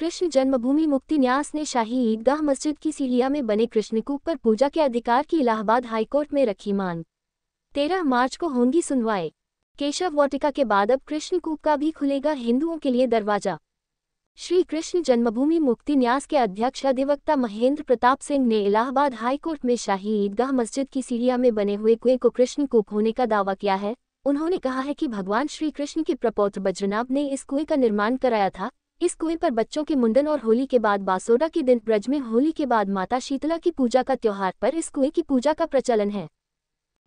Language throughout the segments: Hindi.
कृष्ण जन्मभूमि मुक्ति न्यास ने शाही ईदगाह मस्जिद की सीलिया में बने कृष्णकूप पर पूजा के अधिकार की इलाहाबाद हाईकोर्ट में रखी मांग तेरह मार्च को होंगी सुनवाई केशव वाटिका के बाद अब कृष्णकूप का भी खुलेगा हिंदुओं के लिए दरवाजा श्री कृष्ण जन्मभूमि मुक्ति न्यास के अध्यक्ष अधिवक्ता महेंद्र प्रताप सिंह ने इलाहाबाद हाईकोर्ट में शाही ईदगाह मस्जिद की सीढ़िया में बने हुए कुएं को कृष्णकूप होने का दावा किया है उन्होंने कहा है कि भगवान श्री कृष्ण के प्रपौत्र बज्रनाभ ने इस कुएं का निर्माण कराया था इस कुएं पर बच्चों के मुंडन और होली के बाद बासोडा के दिन ब्रज में होली के बाद माता शीतला की पूजा का त्यौहार पर इस कुएं की पूजा का प्रचलन है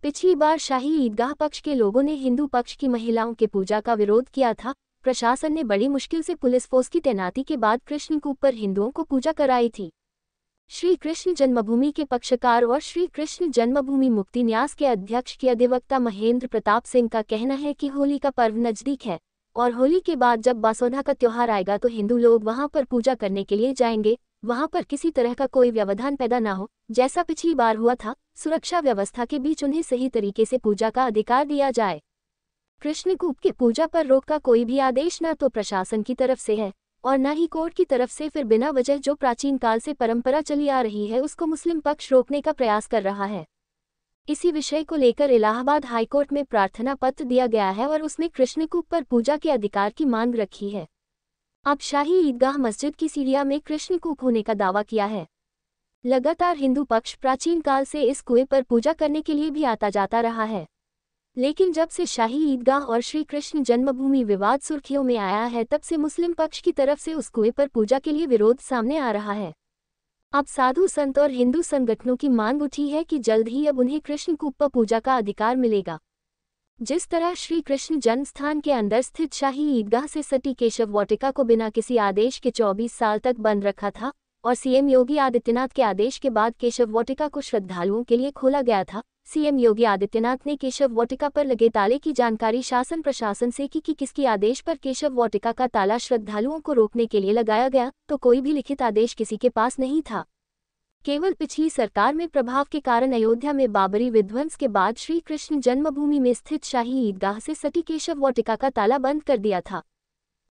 पिछली बार शाही ईदगाह पक्ष के लोगों ने हिंदू पक्ष की महिलाओं के पूजा का विरोध किया था प्रशासन ने बड़ी मुश्किल से पुलिस फोर्स की तैनाती के बाद कृष्णकूप पर हिंदुओं को पूजा कराई थी श्री कृष्ण जन्मभूमि के पक्षकार और श्री कृष्ण जन्मभूमि मुक्ति न्यास के अध्यक्ष के अधिवक्ता महेंद्र प्रताप सिंह का कहना है कि होली का पर्व नजदीक है और होली के बाद जब बासोधा का त्यौहार आएगा तो हिंदू लोग वहां पर पूजा करने के लिए जाएंगे वहां पर किसी तरह का कोई व्यवधान पैदा ना हो जैसा पिछली बार हुआ था सुरक्षा व्यवस्था के बीच उन्हें सही तरीके से पूजा का अधिकार दिया जाए कृष्णकूप की पूजा पर रोक का कोई भी आदेश न तो प्रशासन की तरफ से है और न ही कोर्ट की तरफ से फिर बिना वजह जो प्राचीन काल से परंपरा चली आ रही है उसको मुस्लिम पक्ष रोकने का प्रयास कर रहा है इसी विषय को लेकर इलाहाबाद हाईकोर्ट में प्रार्थना पत्र दिया गया है और उसमें कृष्णकूप पर पूजा के अधिकार की मांग रखी है अब शाही ईदगाह मस्जिद की सीढ़िया में कृष्णकूप होने का दावा किया है लगातार हिंदू पक्ष प्राचीन काल से इस कुएं पर पूजा करने के लिए भी आता जाता रहा है लेकिन जब से शाही ईदगाह और श्री कृष्ण जन्मभूमि विवाद सुर्खियों में आया है तब से मुस्लिम पक्ष की तरफ से उस कुएं पर पूजा के लिए विरोध सामने आ रहा है अब साधु संत और हिंदू संगठनों की मांग उठी है कि जल्द ही अब उन्हें कृष्ण कुप्पा पूजा का अधिकार मिलेगा जिस तरह श्री कृष्ण जन्मस्थान के अंदर स्थित शाही ईदगाह से सटी केशव वाटिका को बिना किसी आदेश के 24 साल तक बंद रखा था और सीएम योगी आदित्यनाथ के आदेश के बाद केशव वाटिका को श्रद्धालुओं के लिए खोला गया था सीएम योगी आदित्यनाथ ने केशव वाटिका पर लगे ताले की जानकारी शासन प्रशासन से की कि किसकी आदेश पर केशव वाटिका का ताला श्रद्धालुओं को रोकने के लिए लगाया गया तो कोई भी लिखित आदेश किसी के पास नहीं था केवल पिछली सरकार में प्रभाव के कारण अयोध्या में बाबरी विध्वंस के बाद श्री कृष्ण जन्मभूमि में स्थित शाही ईदगाह से सटी केशव वाटिका का ताला बंद कर दिया था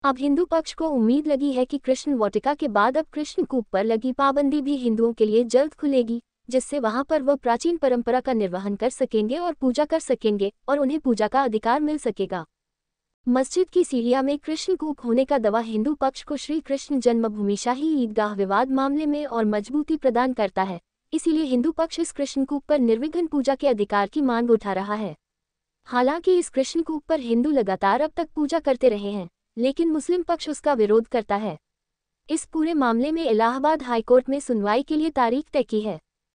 अब हिंदू पक्ष को उम्मीद लगी है कि कृष्ण वाटिका के बाद अब कृष्ण कूप पर लगी पाबंदी भी हिंदुओं के लिए जल्द खुलेगी जिससे वहाँ पर वह प्राचीन परंपरा का निर्वहन कर सकेंगे और पूजा कर सकेंगे और उन्हें पूजा का अधिकार मिल सकेगा मस्जिद की सीरिया में कृष्ण कूप होने का दवा हिंदू पक्ष को श्री कृष्ण जन्मभूमि शाही ईदगाह विवाद मामले में और मजबूती प्रदान करता है इसीलिए हिंदू पक्ष इस कृष्ण कूप पर निर्विघ्न पूजा के अधिकार की मांग उठा रहा है हालांकि इस कृष्ण कूप पर हिंदू लगातार अब तक पूजा करते रहे हैं लेकिन मुस्लिम पक्ष उसका विरोध करता है इस पूरे मामले में इलाहाबाद हाईकोर्ट में सुनवाई के लिए तारीख तय की है